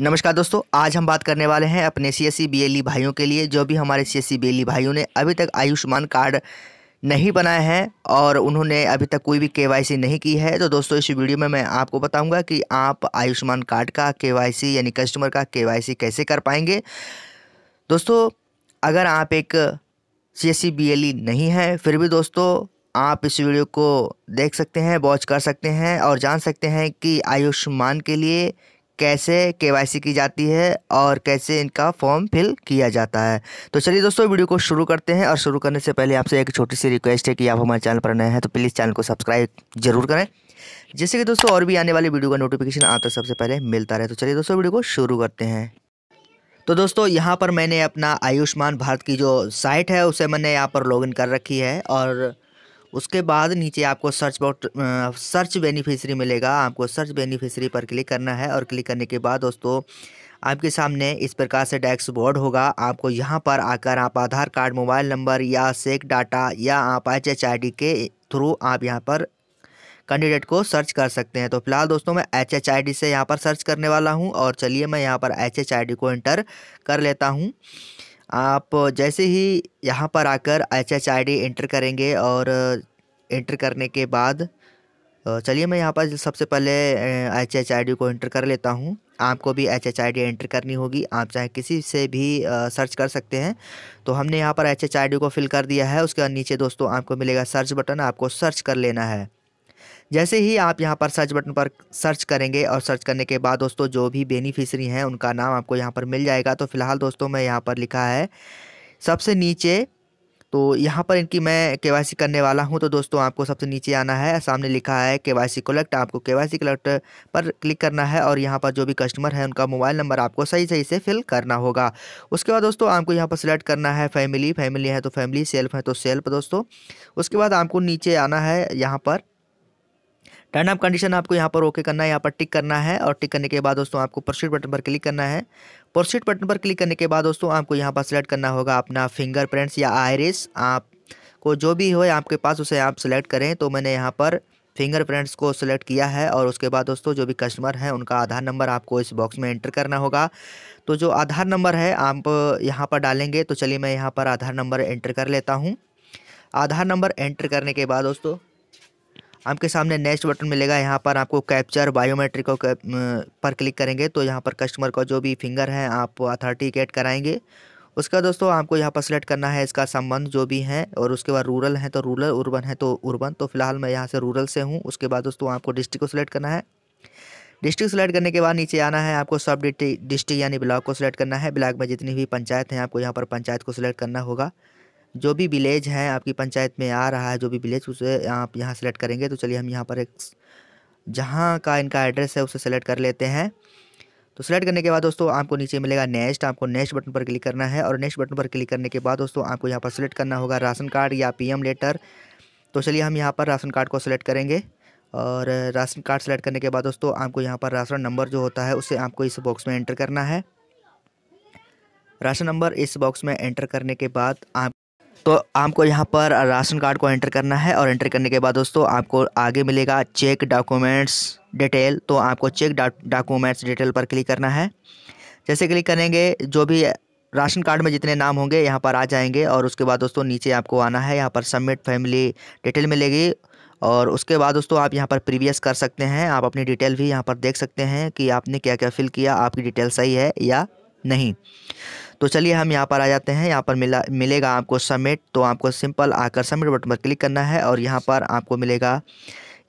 नमस्कार दोस्तों आज हम बात करने वाले हैं अपने सी एस e e भाइयों के लिए जो भी हमारे सी एस e भाइयों ने अभी तक आयुष्मान कार्ड नहीं बनाए हैं और उन्होंने अभी तक कोई भी के नहीं की है तो दोस्तों इस वीडियो में मैं आपको बताऊंगा कि आप आयुष्मान कार्ड का के यानी कस्टमर का के कैसे कर पाएंगे दोस्तों अगर आप एक सी एस नहीं हैं फिर भी दोस्तों आप इस वीडियो को देख सकते हैं वॉच कर सकते हैं और जान सकते हैं कि आयुष्मान के लिए कैसे के की जाती है और कैसे इनका फॉर्म फिल किया जाता है तो चलिए दोस्तों वीडियो को शुरू करते हैं और शुरू करने से पहले आपसे एक छोटी सी रिक्वेस्ट है कि आप हमारे चैनल पर नए हैं तो प्लीज़ चैनल को सब्सक्राइब जरूर करें जैसे कि दोस्तों और भी आने वाले वीडियो का नोटिफिकेशन आता सबसे पहले मिलता रहे तो चलिए दोस्तों वीडियो को शुरू करते हैं तो दोस्तों यहाँ पर मैंने अपना आयुष्मान भारत की जो साइट है उसे मैंने यहाँ पर लॉगिन कर रखी है और उसके बाद नीचे आपको सर्च बॉट सर्च बेनिफिशरी मिलेगा आपको सर्च बेनिफिशरी पर क्लिक करना है और क्लिक करने के बाद दोस्तों आपके सामने इस प्रकार से बोर्ड होगा आपको यहाँ पर आकर आप आधार कार्ड मोबाइल नंबर या सेक डाटा या आप एच एच आई डी के थ्रू आप यहाँ पर कैंडिडेट को सर्च कर सकते हैं तो फिलहाल दोस्तों मैं एच एच आई डी से यहाँ पर सर्च करने वाला हूँ और चलिए मैं यहाँ पर एच एच आई डी को एंटर कर लेता हूँ आप जैसे ही यहाँ पर आकर H H I D enter करेंगे और इंटर करने के बाद चलिए मैं यहाँ पर सबसे पहले एच एच आई डी को इंटर कर लेता हूँ आपको भी H H I D enter करनी होगी आप चाहे किसी से भी आ, सर्च कर सकते हैं तो हमने यहाँ पर एच एच आई डी को फिल कर दिया है उसके नीचे दोस्तों आपको मिलेगा सर्च बटन आपको सर्च कर लेना है जैसे ही आप यहाँ पर सर्च बटन पर सर्च करेंगे और सर्च करने के बाद दोस्तों जो भी बेनिफिशरी हैं उनका नाम आपको यहाँ पर मिल जाएगा तो फिलहाल दोस्तों मैं यहाँ पर लिखा है सबसे नीचे तो यहाँ पर इनकी मैं के करने वाला हूँ तो दोस्तों आपको सबसे नीचे आना है सामने लिखा है के वाई कलेक्ट आपको के वाई कलेक्ट पर क्लिक करना है और यहाँ पर जो भी कस्टमर है उनका मोबाइल नंबर आपको सही सही से फिल करना होगा उसके बाद दोस्तों आपको यहाँ पर सिलेक्ट करना है फैमिली फैमिली है तो फैमिली सेल्फ है तो सेल्फ दोस्तों उसके बाद आपको नीचे आना है यहाँ पर टर्न अप कंडीशन आपको यहाँ पर ओके करना है यहाँ पर टिक करना है और टिक करने के बाद दोस्तों आपको प्रोसीड बटन पर क्लिक करना है प्रोसीड बटन पर क्लिक करने के बाद दोस्तों आपको यहाँ पर सिलेक्ट करना होगा अपना फिंगरप्रिंट्स या आयरिस आप को जो भी हो आपके पास उसे आप सिलेक्ट करें तो मैंने यहाँ पर फिंगरप्रिंट्स को सिलेक्ट किया है और उसके बाद दोस्तों जो भी कस्टमर हैं उनका आधार नंबर आपको इस बॉक्स में एंटर करना होगा तो जो आधार नंबर है आप यहाँ पर डालेंगे तो चलिए मैं यहाँ पर आधार नंबर एंटर कर लेता हूँ आधार नंबर एंटर करने के बाद दोस्तों आपके सामने नेक्स्ट बटन मिलेगा यहाँ पर आपको कैप्चर बायोमेट्रिक पर क्लिक करेंगे तो यहाँ पर कस्टमर का जो भी फिंगर है आप अथॉर्टिकेट कराएंगे उसका दोस्तों आपको यहाँ पर सेलेक्ट करना है इसका संबंध जो भी है और उसके बाद रूरल है तो रूरल उर्बन है तो उर्बन तो फिलहाल मैं यहाँ से रूरल से हूँ उसके बाद दोस्तों आपको डिस्ट्रिक्ट को सिलेक्ट करना है डिस्ट्रिक्ट सेलेक्ट करने के बाद नीचे आना है आपको सब डिस्ट्रिक्ट यानी ब्लॉक को सिलेक्ट करना है ब्लॉक में जितनी भी पंचायत हैं आपको यहाँ पर पंचायत को सिलेक्ट करना होगा जो भी विलेज है आपकी पंचायत में आ रहा है जो भी विलेज उसे आप यहाँ सेलेक्ट करेंगे तो चलिए हम यहाँ पर एक जहाँ का इनका एड्रेस है उसे सेलेक्ट कर लेते हैं तो सेलेक्ट करने के बाद दोस्तों आपको नीचे मिलेगा नेक्स्ट आपको नेक्स्ट बटन पर क्लिक करना है और नेक्स्ट बटन पर क्लिक करने के बाद दोस्तों आपको यहाँ पर सेलेक्ट करना होगा राशन कार्ड या पी लेटर तो चलिए हम यहाँ पर राशन कार्ड को सेलेक्ट करेंगे और राशन कार्ड सेलेक्ट करने के बाद दोस्तों आपको यहाँ पर राशन नंबर जो होता है उसे आपको इस बॉक्स में एंटर करना है राशन नंबर इस बॉक्स में एंटर करने के बाद आप तो आपको यहाँ पर राशन कार्ड को एंटर करना है और एंटर करने के बाद दोस्तों आपको आगे मिलेगा चेक डॉक्यूमेंट्स डिटेल तो आपको चेक डॉक्यूमेंट्स डिटेल पर क्लिक करना है जैसे क्लिक करेंगे जो भी राशन कार्ड में जितने नाम होंगे यहाँ पर आ जाएंगे और उसके बाद दोस्तों नीचे आपको आना है यहाँ पर सबमिट फैमिली डिटेल मिलेगी और उसके बाद दोस्तों आप यहाँ पर प्रीवियस कर सकते हैं आप अपनी डिटेल भी यहाँ पर देख सकते हैं कि आपने क्या क्या फिल किया आपकी डिटेल सही है या नहीं तो चलिए हम यहाँ पर आ जाते हैं यहाँ पर मिला मिलेगा आपको सबमिट तो आपको सिंपल आकर सबमिट बटन पर क्लिक करना है और यहाँ पर आपको मिलेगा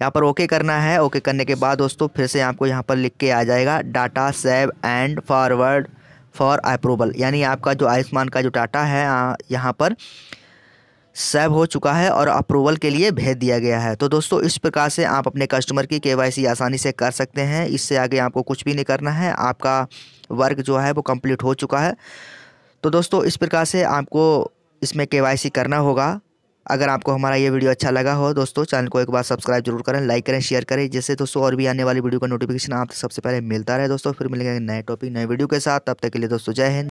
यहाँ पर ओके करना है ओके करने के बाद दोस्तों फिर से आपको यहाँ पर लिख के आ जाएगा data save and forward for approval यानी आपका जो आयुष्मान का जो डाटा है यहाँ पर सेव हो चुका है और अप्रूवल के लिए भेज दिया गया है तो दोस्तों इस प्रकार से आप अपने कस्टमर की केवाईसी आसानी से कर सकते हैं इससे आगे आपको कुछ भी नहीं करना है आपका वर्क जो है वो कंप्लीट हो चुका है तो दोस्तों इस प्रकार से आपको इसमें के करना होगा अगर आपको हमारा ये वीडियो अच्छा लगा हो दोस्तों चैनल को एक बार सब्सक्राइब जरूर करें लाइक करें शेयर करें जिससे दोस्तों और भी आने वाली वीडियो का नोटिफिकेशन आप सबसे पहले मिलता रहे दोस्तों फिर मिलेंगे नए टॉपिक नए वीडियो के साथ तब तक के लिए दोस्तों जय हिंद